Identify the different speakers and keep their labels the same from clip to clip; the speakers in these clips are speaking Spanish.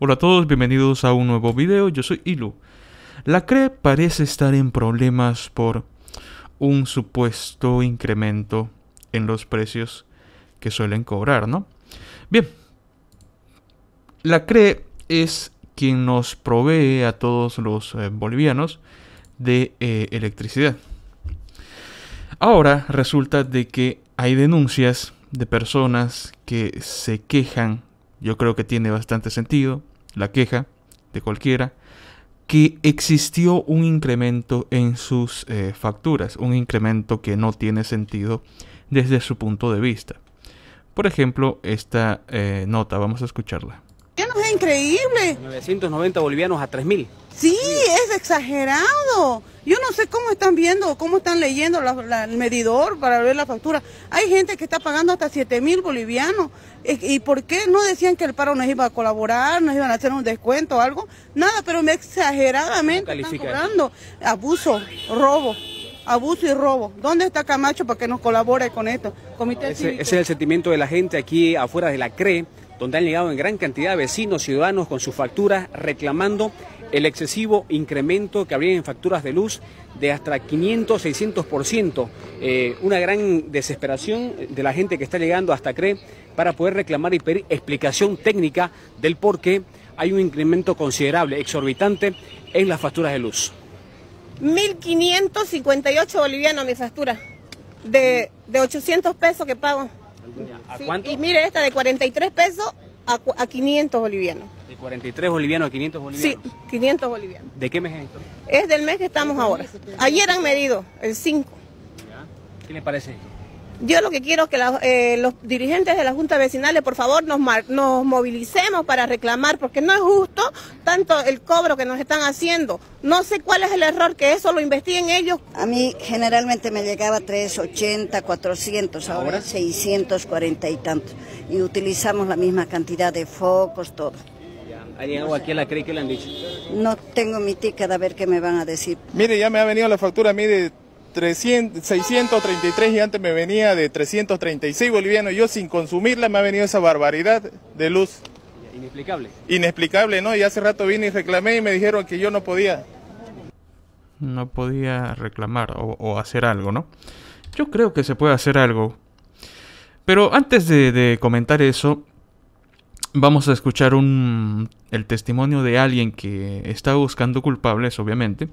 Speaker 1: Hola a todos, bienvenidos a un nuevo video, yo soy Ilu. La CRE parece estar en problemas por un supuesto incremento en los precios que suelen cobrar, ¿no? Bien, la CRE es quien nos provee a todos los eh, bolivianos de eh, electricidad. Ahora resulta de que hay denuncias de personas que se quejan yo creo que tiene bastante sentido, la queja de cualquiera, que existió un incremento en sus eh, facturas, un incremento que no tiene sentido desde su punto de vista. Por ejemplo, esta eh, nota, vamos a escucharla.
Speaker 2: Es increíble. 990 bolivianos a 3.000. Sí, es exagerado. Yo no sé cómo están viendo, cómo están leyendo el medidor para ver la factura. Hay gente que está pagando hasta 7 mil bolivianos. ¿Y, por qué no decían que el paro nos iba a colaborar, nos iban a hacer un descuento o algo? Nada, pero me exageradamente están cobrando. Abuso, robo abuso y robo. ¿Dónde está Camacho para que nos colabore con esto? Comité ese, es el sentimiento de la gente aquí afuera de la CRE donde han llegado en gran cantidad vecinos, ciudadanos con sus facturas reclamando el excesivo incremento que habría en facturas de luz de hasta 500, 600%. Eh, una gran desesperación de la gente que está llegando hasta CRE para poder reclamar y pedir explicación técnica del por qué hay un incremento considerable, exorbitante en las facturas de luz.
Speaker 3: 1.558 bolivianos mi factura, de 800 pesos que pago. Y mire esta de 43 pesos a, 500 bolivianos.
Speaker 2: ¿De 43 bolivianos a 500 bolivianos? Sí,
Speaker 3: 500 bolivianos.
Speaker 2: ¿De qué mes es esto?
Speaker 3: Es del mes que estamos ahora. Ayer han medido, el 5.
Speaker 2: ¿Qué le parece esto?
Speaker 3: Yo lo que quiero es que eh, los dirigentes de la Junta Vecinales, por favor, nos, nos movilicemos para reclamar, porque no es justo tanto el cobro que nos están haciendo. No sé cuál es el error, que eso lo en ellos. A mí generalmente me llegaba
Speaker 2: 380, 400, ahora, 640 y tantos. Y utilizamos la misma cantidad de focos, todo. ¿Ahí aquí la cree que le han dicho? No tengo mi ticket, a ver qué me van a decir.
Speaker 1: Mire, ya me ha venido la factura a de 633 y antes me venía de 336 bolivianos. Yo sin consumirla me ha venido esa barbaridad de luz. Inexplicable. Inexplicable, ¿no? Y hace rato vine y reclamé y me dijeron que yo no podía. No podía reclamar o, hacer algo, ¿no? Yo creo que se puede hacer algo. Pero antes de, de comentar eso, vamos a escuchar un, el testimonio de alguien que está buscando culpables, obviamente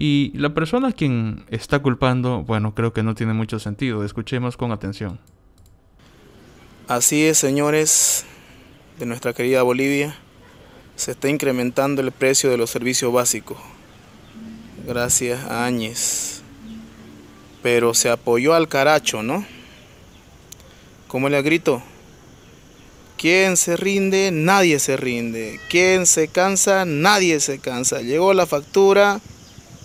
Speaker 1: y la persona quien está culpando, bueno, creo que no tiene mucho sentido. Escuchemos con atención. Así es, señores de nuestra querida Bolivia, se está incrementando el precio de los servicios básicos. Gracias a Áñez. Pero se apoyó al caracho, ¿no? ¿Cómo le ha grito, Quién se rinde, nadie se rinde. Quien se cansa, nadie se cansa. Llegó la factura,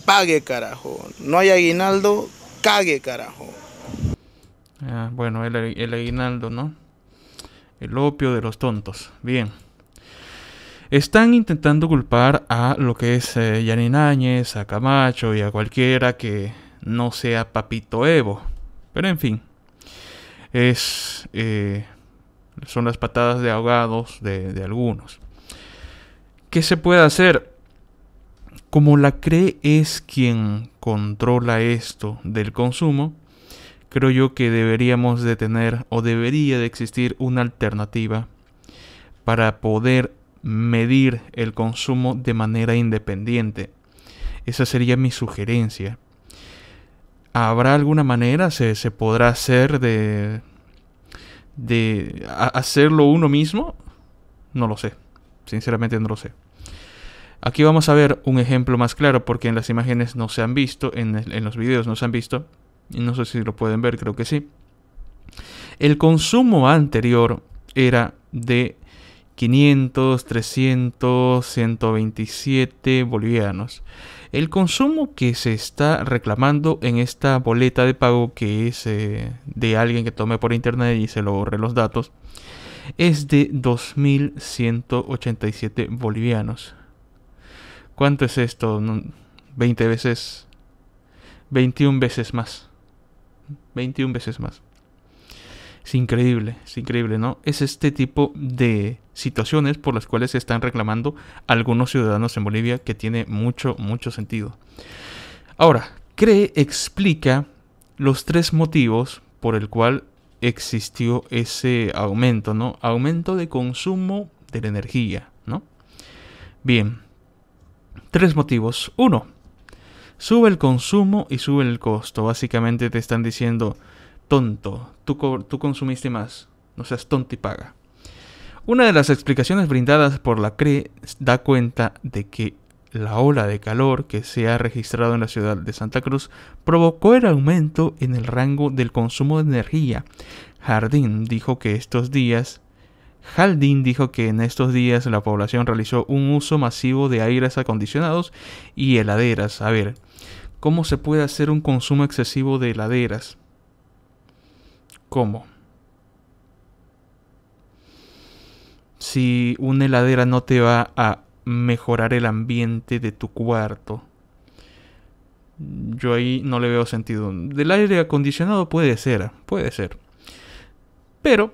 Speaker 1: pague carajo. No hay aguinaldo, cague carajo. Ah, bueno, el, aguinaldo, ¿no? El opio de los tontos. Bien están intentando culpar a lo que es eh, Áñez, a Camacho y a cualquiera que no sea Papito Evo. Pero en fin, es, eh, son las patadas de ahogados de, de, algunos. ¿Qué se puede hacer? Como la cree es quien controla esto del consumo, creo yo que deberíamos de tener o debería de existir una alternativa para poder medir el consumo de manera independiente. Esa sería mi sugerencia. ¿Habrá alguna manera? ¿Se, se podrá hacer de, de hacerlo uno mismo? No lo sé. Sinceramente no lo sé. Aquí vamos a ver un ejemplo más claro porque en las imágenes no se han visto, en, los videos no se han visto. No sé si lo pueden ver, creo que sí. El consumo anterior era de 500, 300, 127 bolivianos. El consumo que se está reclamando en esta boleta de pago que es eh, de alguien que tome por internet y se lo borre los datos es de 2.187 bolivianos. ¿Cuánto es esto? 20 veces. 21 veces más. 21 veces más. Es increíble, es increíble, ¿no? Es este tipo de situaciones por las cuales se están reclamando algunos ciudadanos en Bolivia que tiene mucho, mucho sentido. Ahora, Cree explica los tres motivos por el cual existió ese aumento, ¿no? Aumento de consumo de la energía, ¿no? Bien, Tres motivos. Uno, sube el consumo y sube el costo. Básicamente te están diciendo, tonto, tú, tú consumiste más, no seas tonto y paga. Una de las explicaciones brindadas por la CRE da cuenta de que la ola de calor que se ha registrado en la ciudad de Santa Cruz provocó el aumento en el rango del consumo de energía. Jardín dijo que estos días Haldin dijo que en estos días la población realizó un uso masivo de aires acondicionados y heladeras. A ver, ¿cómo se puede hacer un consumo excesivo de heladeras? ¿Cómo? Si una heladera no te va a mejorar el ambiente de tu cuarto. Yo ahí no le veo sentido. Del aire acondicionado puede ser, puede ser. Pero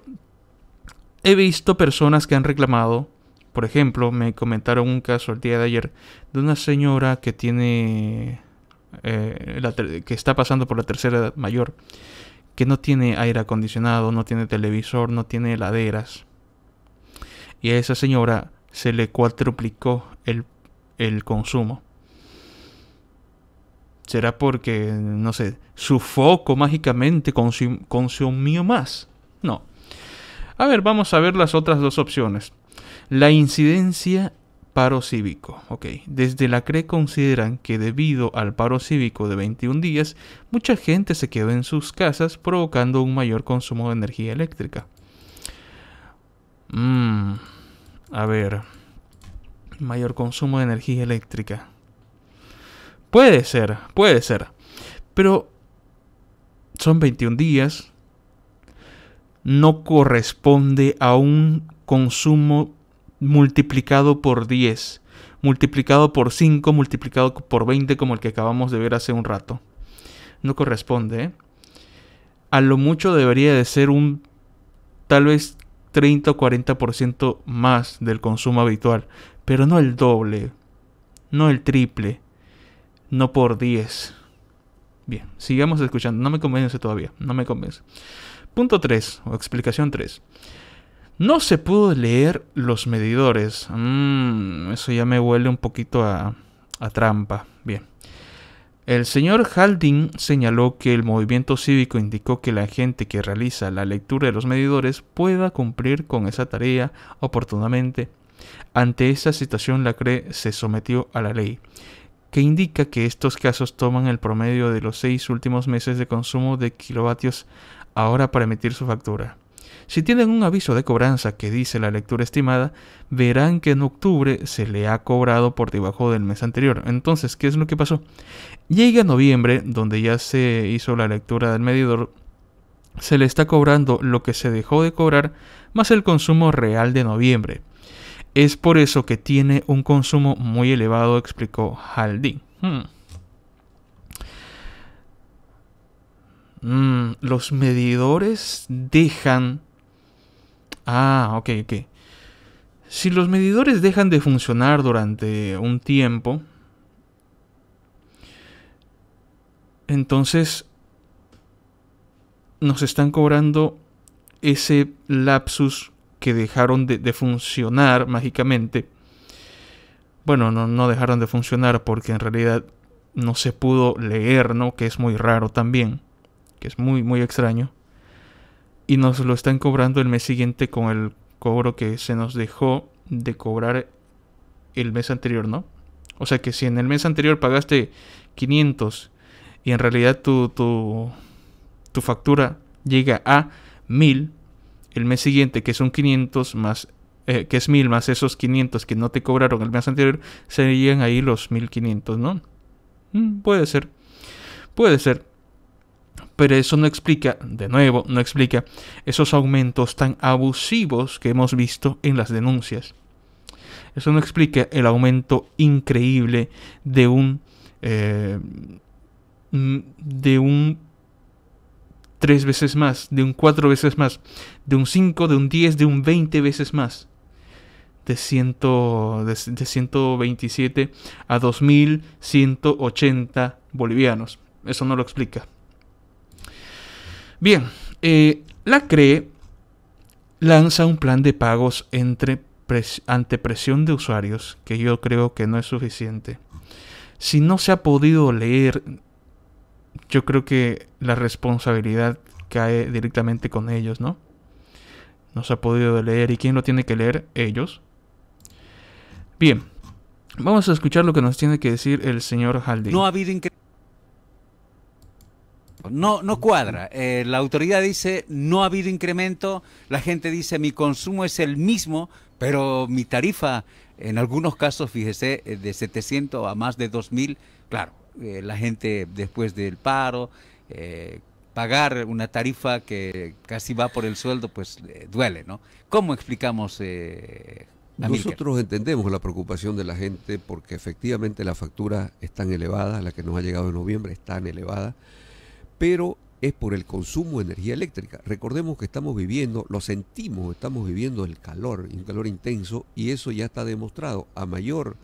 Speaker 1: he visto personas que han reclamado, por ejemplo, me comentaron un caso el día de ayer de una señora que tiene, eh, que está pasando por la tercera edad mayor, que no tiene aire acondicionado, no tiene televisor, no tiene heladeras. Y a esa señora se le cuatruplicó el, el consumo. ¿Será porque, no sé, su foco mágicamente consumió más? No, a ver, vamos a ver las otras dos opciones. La incidencia paro cívico. Ok, desde la CRE consideran que debido al paro cívico de 21 días, mucha gente se quedó en sus casas provocando un mayor consumo de energía eléctrica. Mm, a ver, mayor consumo de energía eléctrica. Puede ser, puede ser. Pero son 21 días, no corresponde a un consumo multiplicado por 10, multiplicado por 5, multiplicado por 20 como el que acabamos de ver hace un rato. No corresponde. ¿eh? A lo mucho debería de ser un tal vez 30 o 40% más del consumo habitual, pero no el doble, no el triple, no por 10. Bien, sigamos escuchando. No me convence todavía, no me convence. Punto 3, o explicación 3. No se pudo leer los medidores. Mm, eso ya me huele un poquito a, a trampa. Bien. El señor Haldin señaló que el movimiento cívico indicó que la gente que realiza la lectura de los medidores pueda cumplir con esa tarea oportunamente. Ante esa situación, la CRE se sometió a la ley, que indica que estos casos toman el promedio de los seis últimos meses de consumo de kilovatios ahora para emitir su factura. Si tienen un aviso de cobranza que dice la lectura estimada, verán que en octubre se le ha cobrado por debajo del mes anterior. Entonces, ¿qué es lo que pasó? Llega noviembre, donde ya se hizo la lectura del medidor, se le está cobrando lo que se dejó de cobrar más el consumo real de noviembre. Es por eso que tiene un consumo muy elevado, explicó Haldin. Hmm. Mm, los medidores dejan... Ah, ok, ok. Si los medidores dejan de funcionar durante un tiempo, entonces nos están cobrando ese lapsus que dejaron de, funcionar mágicamente. Bueno, no, no dejaron de funcionar porque en realidad no se pudo leer, ¿no? Que es muy raro también que es muy, muy extraño. Y nos lo están cobrando el mes siguiente con el cobro que se nos dejó de cobrar el mes anterior, ¿no? O sea que si en el mes anterior pagaste 500 y en realidad tu, tu, tu factura llega a 1000, el mes siguiente que son 500 más eh, que es 1000 más esos 500 que no te cobraron el mes anterior, serían ahí los 1500, ¿no? Mm, puede ser. Puede ser pero eso no explica, de nuevo, no explica esos aumentos tan abusivos que hemos visto en las denuncias. Eso no explica el aumento increíble de un... Eh, mm, de un tres veces más, de un cuatro veces más, de un cinco, de un 10, de un 20 veces más. De, ciento, de, de 127 a 2180 bolivianos. Eso no lo explica. Bien, eh, la CRE lanza un plan de pagos ante presión de usuarios que yo creo que no es suficiente. Si no se ha podido leer, yo creo que la responsabilidad cae directamente con ellos, ¿no? No se ha podido leer. ¿Y quién lo tiene que leer? Ellos. Bien, vamos a escuchar lo que nos tiene que decir el señor Haldi. No ha habido no, no cuadra.
Speaker 2: Eh, la autoridad dice no ha habido incremento, la gente dice mi consumo es el mismo, pero mi tarifa, en algunos casos, fíjese, eh, de 700 a más de 2.000, claro, eh, la gente después del paro, pagar una tarifa que casi va por el sueldo, pues duele, ¿no? ¿Cómo explicamos?
Speaker 4: Nosotros entendemos la preocupación de la gente porque efectivamente la factura es tan elevada, la que nos ha llegado en noviembre es tan elevada pero es por el consumo de energía eléctrica. Recordemos que estamos viviendo, lo sentimos, estamos viviendo el calor, un calor intenso, y eso ya está demostrado. A mayor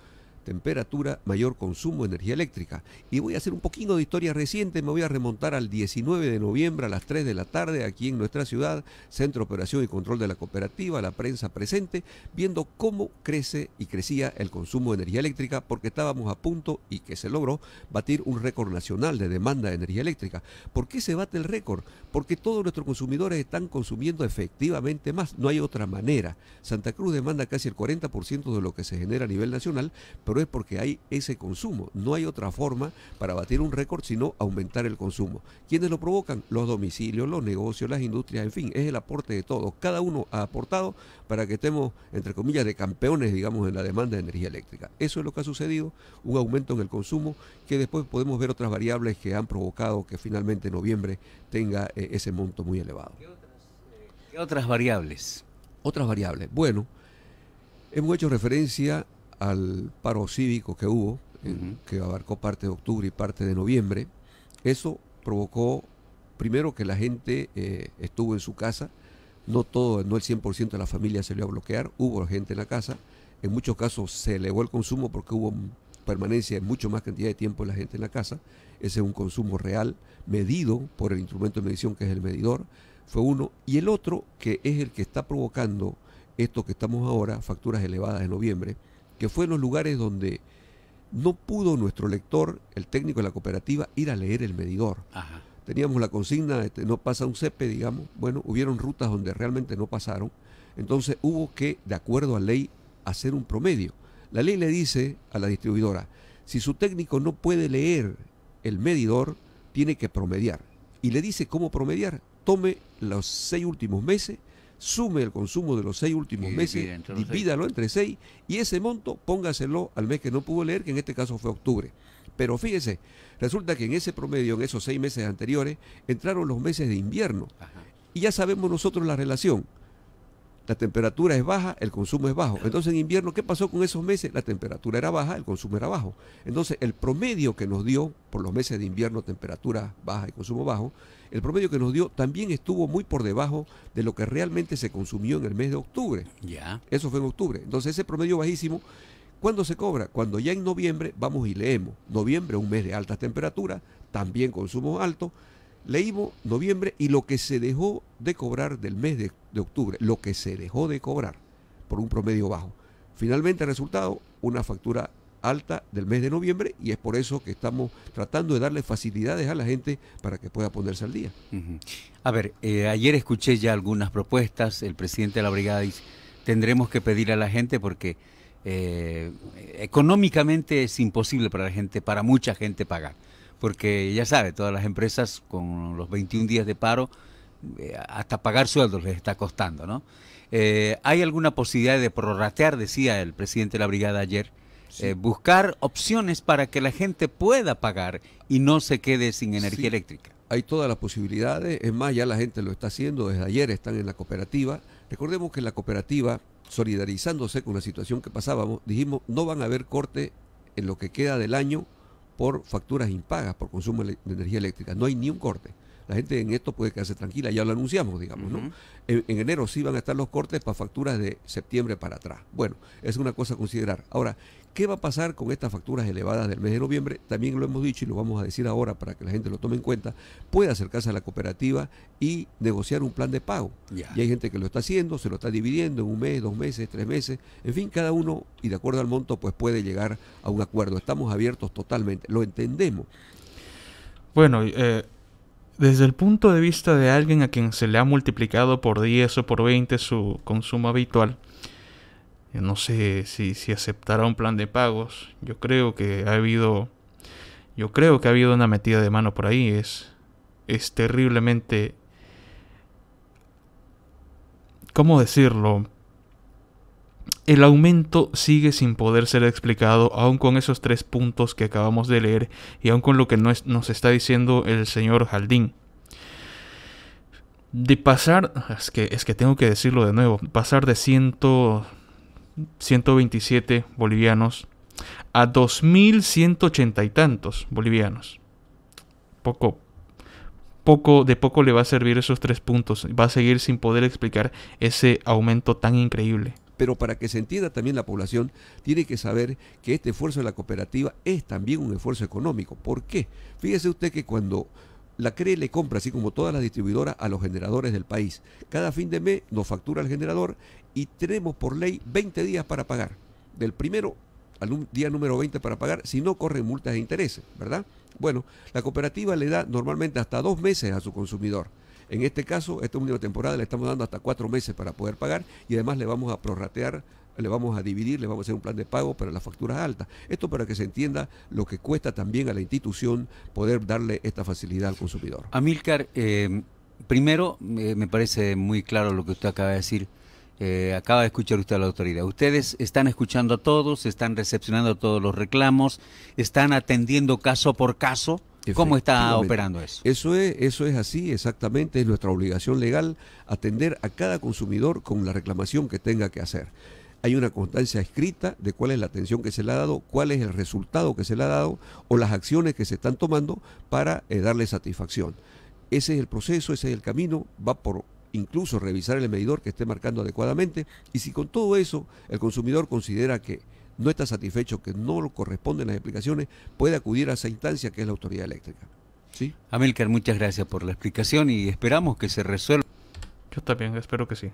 Speaker 4: temperatura, mayor consumo de energía eléctrica. Y voy a hacer un poquito de historia reciente, me voy a remontar al 19 de noviembre a las 3 de la tarde aquí en nuestra ciudad, Centro de Operación y Control de la Cooperativa, la prensa presente, viendo cómo crece y crecía el consumo de energía eléctrica porque estábamos a punto y que se logró batir un récord nacional de demanda de energía eléctrica. ¿Por qué se bate el récord? Porque todos nuestros consumidores están consumiendo efectivamente más, no hay otra manera. Santa Cruz demanda casi el 40% de lo que se genera a nivel nacional, pero es porque hay ese consumo. No hay otra forma para batir un récord sino aumentar el consumo. ¿Quiénes lo provocan? Los domicilios, los negocios, las industrias, en fin, es el aporte de todos. Cada uno ha aportado para que estemos, entre comillas, de campeones, digamos, en la demanda de energía eléctrica. Eso es lo que ha sucedido, un aumento en el consumo que después podemos ver otras variables que han provocado que finalmente noviembre tenga eh, ese monto muy elevado. ¿Qué eh, ¿Qué otras variables? Otras variables. Bueno, hemos hecho referencia al paro cívico que hubo, eh, que abarcó parte de octubre y parte de noviembre, eso provocó primero que la gente eh, estuvo en su casa, no todo, no el 100% de la familia se le a bloquear, hubo gente en la casa, en muchos casos se elevó el consumo porque hubo permanencia en mucho más cantidad de tiempo de la gente en la casa, ese es un consumo real, medido por el instrumento de medición que es el medidor, fue uno, y el otro que es el que está provocando esto que estamos ahora, facturas elevadas en noviembre, que fue en los lugares donde no pudo nuestro lector, el técnico de la cooperativa, ir a leer el medidor. Teníamos la consigna, este, no pasa un cepe, digamos. Bueno, hubieron rutas donde realmente no pasaron. Entonces hubo que, de acuerdo a ley, hacer un promedio. La ley le dice a la distribuidora, si su técnico no puede leer el medidor, tiene que promediar. Y le dice cómo promediar. Tome los seis últimos meses sume el consumo de los seis últimos meses, divídalo entre seis y ese monto póngaselo al mes que no pudo leer, que en este caso fue octubre. Pero fíjese, resulta que en ese promedio, en esos seis meses anteriores, entraron los meses de invierno. Y ya sabemos nosotros la relación la temperatura es baja, el consumo es bajo. Entonces en invierno, ¿qué pasó con esos meses? La temperatura era baja, el consumo era bajo. Entonces el promedio que nos dio por los meses de invierno, temperatura baja y consumo bajo, el promedio que nos dio también estuvo muy por debajo de lo que realmente se consumió en el mes de octubre. Ya. Eso fue en octubre. Entonces ese promedio bajísimo ¿Cuándo se cobra? Cuando ya en noviembre vamos y leemos. Noviembre, un mes de altas temperaturas, también consumo alto leímos noviembre y lo que se dejó de cobrar del mes de, octubre, lo que se dejó de cobrar por un promedio bajo. Finalmente, resultado, una factura alta del mes de noviembre y es por eso que estamos tratando de darle facilidades a la gente para que pueda ponerse al día.
Speaker 2: A ver, eh, ayer escuché ya algunas propuestas, el presidente de la brigada dice, tendremos que pedir a la gente porque eh, económicamente es imposible para la gente, para mucha gente pagar porque ya sabe, todas las empresas con los 21 días de paro, eh, hasta pagar sueldos les está costando, ¿no? Eh, ¿Hay alguna posibilidad de prorratear, decía el presidente de la brigada ayer? Eh, buscar opciones para que la
Speaker 4: gente pueda pagar y no se quede sin energía eléctrica. Hay todas las posibilidades, es más, ya la gente lo está haciendo, desde ayer están en la cooperativa. Recordemos que en la cooperativa, solidarizándose con la situación que pasábamos, dijimos, no van a haber corte en lo que queda del año por facturas impagas, por consumo de energía eléctrica. No hay ni un corte. La gente en esto puede quedarse tranquila, ya lo anunciamos, digamos, ¿no? en, en, enero sí van a estar los cortes para facturas de septiembre para atrás. Bueno, es una cosa a considerar. Ahora, ¿Qué va a pasar con estas facturas elevadas del mes de noviembre? También lo hemos dicho y lo vamos a decir ahora para que la gente lo tome en cuenta. Puede acercarse a la cooperativa y negociar un plan de pago. Y hay gente que lo está haciendo, se lo está dividiendo en un mes, dos meses, tres meses. En fin, cada uno y de acuerdo al monto pues puede llegar a un acuerdo. Estamos abiertos totalmente, lo entendemos. Bueno, eh, desde el punto de vista
Speaker 1: de alguien a quien se le ha multiplicado por 10 o por 20 su consumo habitual, eh, no sé si, aceptará un plan de pagos. Yo creo que ha habido. Yo creo que ha habido una metida de mano por ahí. Es, es terriblemente. ¿Cómo decirlo? El aumento sigue sin poder ser explicado, Aún con esos tres puntos que acabamos de leer y aún con lo que nos, nos está diciendo el señor Jaldín. De pasar, que, es que tengo que decirlo de nuevo, pasar de ciento... 127 bolivianos a 2.180 y tantos bolivianos. Poco, poco, de poco le va a servir esos tres puntos. Va a seguir sin poder explicar ese aumento tan increíble.
Speaker 4: Pero para que se entienda también la población, tiene que saber que este esfuerzo de la cooperativa es también un esfuerzo económico. ¿Por qué? Fíjese usted que cuando la CRE le compra, así como todas las distribuidoras, a los generadores del país. Cada fin de mes nos factura el generador y tenemos por ley 20 días para pagar. Del primero al día número 20 para pagar si no corren multas e intereses, ¿verdad? Bueno, la cooperativa le da normalmente hasta dos meses a su consumidor. En este caso, esta última temporada le estamos dando hasta cuatro meses para poder pagar y además le vamos a prorratear le vamos a dividir, le vamos a hacer un plan de pago para las facturas altas. Esto para que se entienda lo que cuesta también a la institución poder darle esta facilidad al consumidor.
Speaker 2: Amilcar, eh, primero eh, me parece muy claro lo que usted acaba de decir. Eh, acaba de escuchar usted la autoridad. Ustedes están escuchando a todos, están recepcionando todos los reclamos, están atendiendo
Speaker 4: caso por caso.
Speaker 2: ¿Cómo está operando eso?
Speaker 4: Eso es, eso es así, exactamente. Es nuestra obligación legal atender a cada consumidor con la reclamación que tenga que hacer hay una constancia escrita de cuál es la atención que se le ha dado, cuál es el resultado que se le ha dado o las acciones que se están tomando para eh, darle satisfacción. Ese es el proceso, ese es el camino, va por incluso revisar el medidor que esté marcando adecuadamente y si con todo eso el consumidor considera que no está satisfecho, que no le corresponden las explicaciones, puede acudir a esa instancia que es la autoridad eléctrica.
Speaker 2: ¿Sí? Amilcar, muchas gracias por la explicación y
Speaker 1: esperamos que se resuelva. Yo también, espero que sí.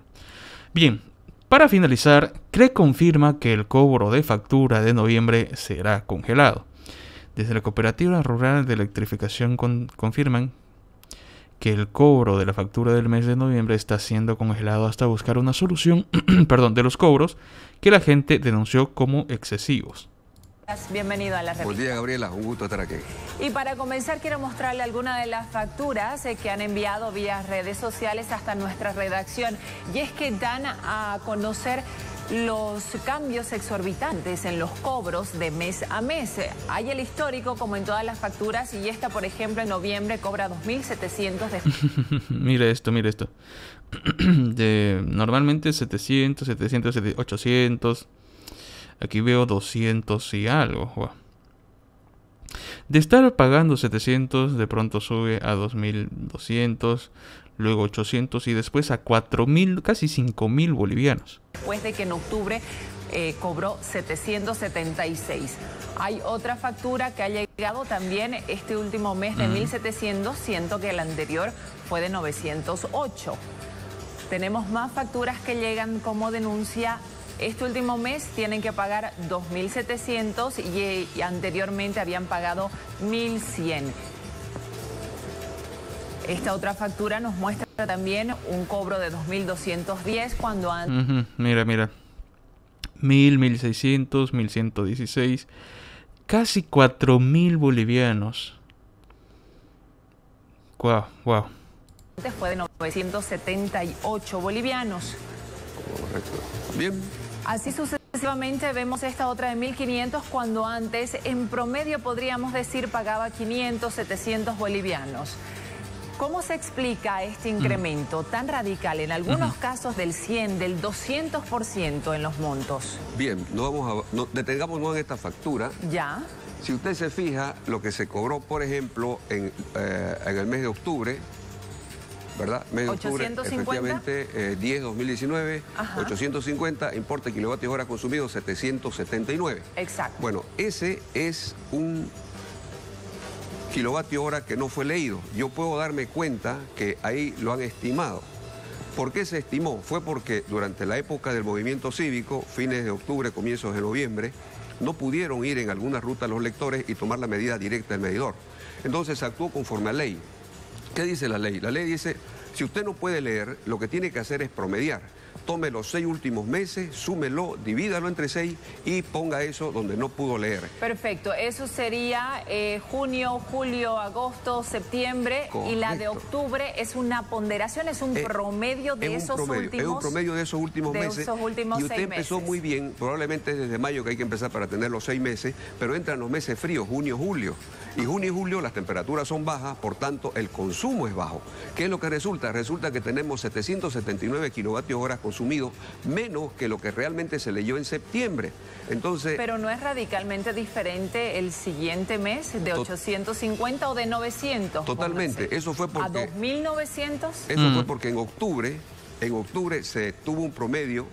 Speaker 1: Bien, para finalizar, CRE confirma que el cobro de factura de noviembre será congelado. Desde la Cooperativa Rural de Electrificación confirman que el cobro de la factura del mes de noviembre está siendo congelado hasta buscar una solución perdón, de los cobros que la gente denunció como excesivos.
Speaker 3: Bienvenido a la revista. Buen día, Gabriela. gusto estar Y para comenzar, quiero mostrarle algunas de las facturas eh, que han enviado vía redes sociales hasta nuestra redacción. Y es que dan a conocer los cambios exorbitantes en los cobros de mes a mes. Hay el histórico, como en todas las facturas, y esta, por ejemplo, en noviembre cobra 2.700 de...
Speaker 1: mire esto, mire esto. de, normalmente 700, 700, 800... Aquí veo 200 y algo. De estar pagando 700, de pronto sube a 2200, luego 800 y después a 4000, casi 5000 bolivianos.
Speaker 3: Después de que en octubre eh, cobró 776. Hay otra factura que ha llegado también este último mes de 1700, siento que el anterior fue de 908. Tenemos más facturas que llegan como denuncia este último mes tienen que pagar 2.700 y, anteriormente habían pagado 1.100. Esta otra factura nos muestra también un cobro de 2.210 cuando antes...
Speaker 1: Mira, mira. 1.000, 1.600, 1.116. Casi 4.000 bolivianos. Wow, wow.
Speaker 3: Antes fue de 978 bolivianos. Correcto. Bien. Así sucesivamente vemos esta otra de 1.500 cuando antes en promedio podríamos decir pagaba 500, 700 bolivianos. ¿Cómo se explica este mm. incremento tan radical, en algunos casos del 100, del 200% en los montos?
Speaker 4: Bien, no vamos no, en esta factura. Ya. Si usted se fija, lo que se cobró, por ejemplo, en, eh, en el mes de octubre, ¿verdad? Medio de octubre, efectivamente, 10 2019, 850, importe kilovatios hora consumido 779. Exacto. Bueno, ese es un kilovatio hora que no fue leído. Yo puedo darme cuenta que ahí lo han estimado. ¿Por qué se estimó? Fue porque durante la época del movimiento cívico, fines de octubre, comienzos de noviembre, no pudieron ir en alguna ruta los lectores y tomar la medida directa del medidor. Entonces actuó conforme a ley. ¿Qué dice la ley? La ley dice, si usted no puede leer, lo que tiene que hacer es promediar tome los seis últimos meses, súmelo, divídalo entre seis y ponga eso donde no pudo leer.
Speaker 3: Perfecto, eso sería eh, junio, julio, agosto, septiembre y la de octubre es una ponderación, es un eh, promedio de esos promedio, últimos... Es un promedio
Speaker 4: de esos últimos meses. y usted empezó muy bien, probablemente desde mayo que hay que empezar para tener los seis meses, pero entran los meses fríos, junio, julio. Y junio y julio las temperaturas son bajas, por tanto el consumo es bajo. ¿Qué es lo que resulta? Resulta que tenemos 779 kilovatios horas con consumido, menos que lo que realmente se leyó en septiembre. Entonces, Pero
Speaker 3: no es radicalmente diferente el siguiente mes de 850 o de 900. Totalmente,
Speaker 4: eso fue porque... ¿A
Speaker 3: 2.900? Eso fue mm.
Speaker 4: porque en octubre, en octubre se tuvo un promedio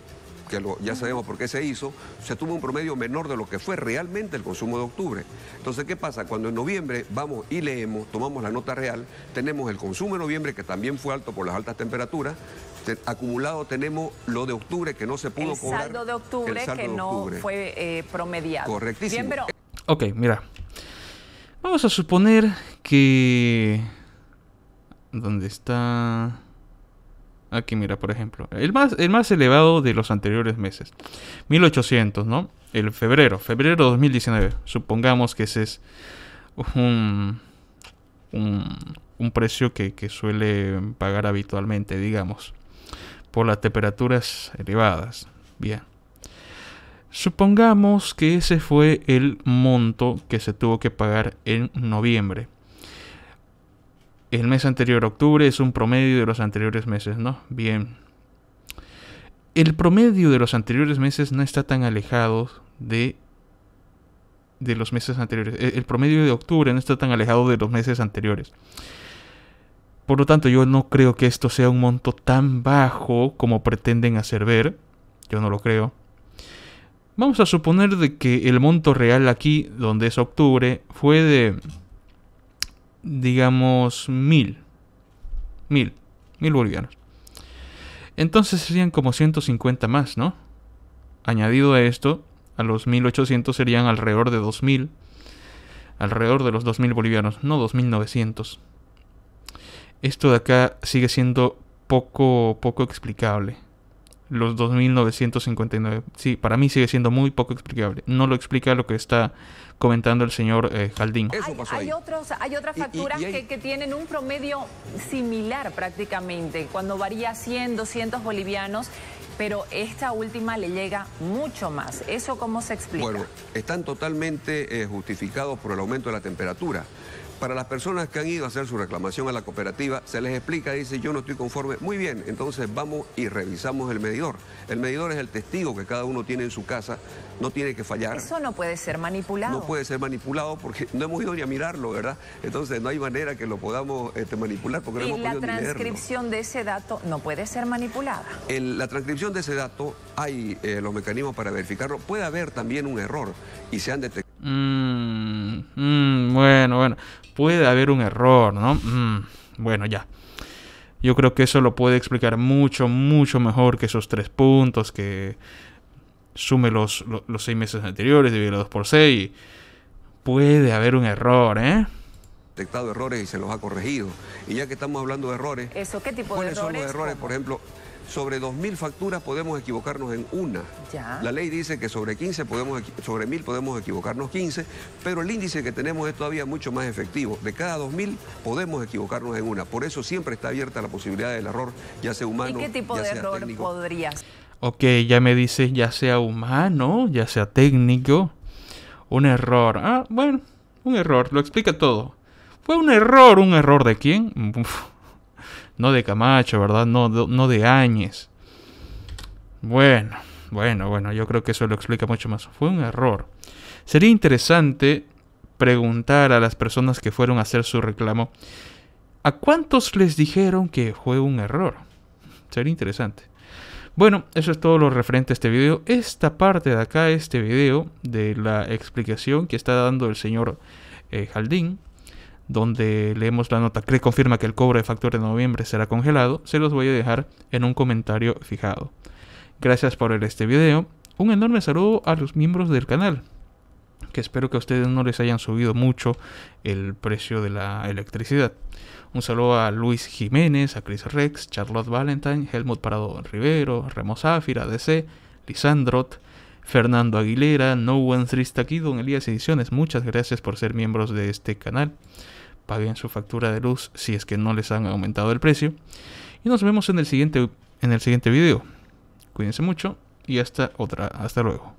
Speaker 4: que ya sabemos por qué se hizo, se tuvo un promedio menor de lo que fue realmente el consumo de octubre. Entonces, ¿qué pasa? Cuando en noviembre vamos y leemos, tomamos la nota real, tenemos el consumo de noviembre que también fue alto por las altas temperaturas, este, acumulado tenemos lo de octubre que no se pudo el Saldo
Speaker 3: de octubre que no fue eh, promediado. Correctísimo.
Speaker 1: Ok, mira. Vamos a suponer que... ¿Dónde está? Aquí mira, por ejemplo. El más, el más elevado de los anteriores meses. 1800, ¿no? El febrero, febrero 2019. Supongamos que ese es un, un, precio que, suele pagar habitualmente, digamos por las temperaturas elevadas. Bien. Supongamos que ese fue el monto que se tuvo que pagar en noviembre. El mes anterior, octubre, es un promedio de los anteriores meses, ¿no? Bien. El promedio de los anteriores meses no está tan alejado de, de los meses anteriores. El, el promedio de octubre no está tan alejado de los meses anteriores. Por lo tanto, yo no creo que esto sea un monto tan bajo como pretenden hacer ver. Yo no lo creo. Vamos a suponer de que el monto real aquí, donde es octubre, fue de, digamos, mil. Mil. Mil bolivianos. Entonces serían como 150 más, ¿no? Añadido a esto, a los 1800 serían alrededor de 2000. Alrededor de los 2000 bolivianos, no 2900. Esto de acá sigue siendo poco, poco explicable. Los 2.959. Sí, para mí sigue siendo muy poco explicable. No lo explica lo que está comentando el señor eh, Jaldín. Hay,
Speaker 3: otros, hay otras facturas Que, tienen un promedio similar prácticamente, cuando varía 100, 200 bolivianos, pero esta última le llega mucho más. ¿Eso cómo se explica? Bueno,
Speaker 4: están totalmente eh, justificados por el aumento de la temperatura. Para las personas que han ido a hacer su reclamación a la cooperativa, se les explica, dice yo no estoy conforme. Muy bien, entonces vamos y revisamos el medidor. El medidor es el testigo que cada uno tiene en su casa, no tiene que fallar. Eso
Speaker 3: no puede ser manipulado. No
Speaker 4: puede ser manipulado porque no hemos ido ni a mirarlo, ¿verdad? Entonces no hay manera que lo podamos este, manipular porque no hemos podido Y la transcripción
Speaker 3: de ese dato no puede ser manipulada.
Speaker 4: En la transcripción de ese dato hay eh, los mecanismos para verificarlo. Puede haber también un error y se han detectado
Speaker 1: Mm, mm, bueno, bueno. Puede haber un error, ¿no? Mm, bueno, ya. Yo creo que eso lo puede explicar mucho, mucho mejor que esos tres puntos que sume los, seis meses anteriores, divide dos por seis Puede haber un error, ¿eh?
Speaker 4: detectado errores y se los ha corregido. Y ya que estamos hablando de errores,
Speaker 3: ¿Eso qué tipo de errores? son errores, por
Speaker 4: ejemplo, sobre 2.000 facturas podemos equivocarnos en una. La ley dice que sobre 15 podemos, sobre 1.000 podemos equivocarnos 15, pero el índice que tenemos es todavía mucho más efectivo. De cada 2.000 podemos equivocarnos en una. Por eso siempre está abierta la posibilidad del error, ya sea humano, ¿Y qué tipo de error técnico. podrías?
Speaker 1: Ok, ya me dices ya sea humano, ya sea técnico. Un error. Ah, bueno, un error, lo explica todo. Fue un error, un error de quién? No de Camacho, ¿verdad? No, de Áñez. Bueno, bueno, bueno, yo creo que eso lo explica mucho más. Fue un error. Sería interesante preguntar a las personas que fueron a hacer su reclamo, ¿a cuántos les dijeron que fue un error? Sería interesante. Bueno, eso es todo lo referente a este video. Esta parte de acá, este video de la explicación que está dando el señor eh, Jaldín, donde leemos la nota que confirma que el cobro de factura de noviembre será congelado, se los voy a dejar en un comentario fijado. Gracias por ver este video, un enorme saludo a los miembros del canal, que espero que a ustedes no les hayan subido mucho el precio de la electricidad. Un saludo a Luis Jiménez, a Chris Rex, Charlotte Valentine, Helmut Parado Rivero, Remo Zafira, DC, Lisandrot, Fernando Aguilera, No One aquí, Don Elías Ediciones. Muchas gracias por ser miembros de este canal paguen su factura de luz si es que no les han aumentado el precio. Y nos vemos en el siguiente, en el siguiente video. Cuídense mucho y hasta otra, hasta luego.